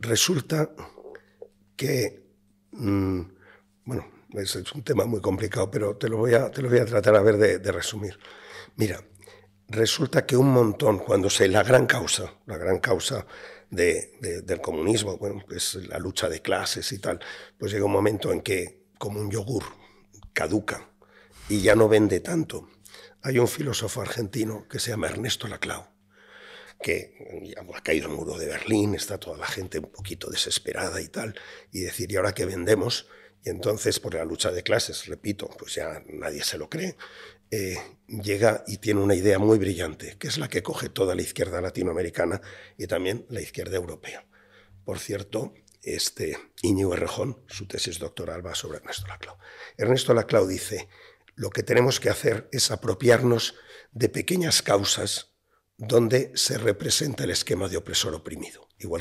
resulta que, mm, bueno, es, un tema muy complicado, pero te lo voy a, te lo voy a tratar a ver de, resumir. Mira, resulta que un montón, cuando se la gran causa, la gran causa del comunismo, bueno, es la lucha de clases y tal, pues llega un momento en que, como un yogur, caduca y ya no vende tanto. Hay un filósofo argentino que se llama Ernesto Laclau, que ha caído el muro de Berlín, está toda la gente un poquito desesperada y tal, y decir, ¿y ahora qué vendemos? Y entonces, por la lucha de clases, repito, pues ya nadie se lo cree, eh, llega y tiene una idea muy brillante, que es la que coge toda la izquierda latinoamericana y también la izquierda europea. Por cierto, este Íñigo Errejón, su tesis doctoral va sobre Ernesto Laclau. Ernesto Laclau dice, lo que tenemos que hacer es apropiarnos de pequeñas causas donde se representa el esquema de opresor oprimido.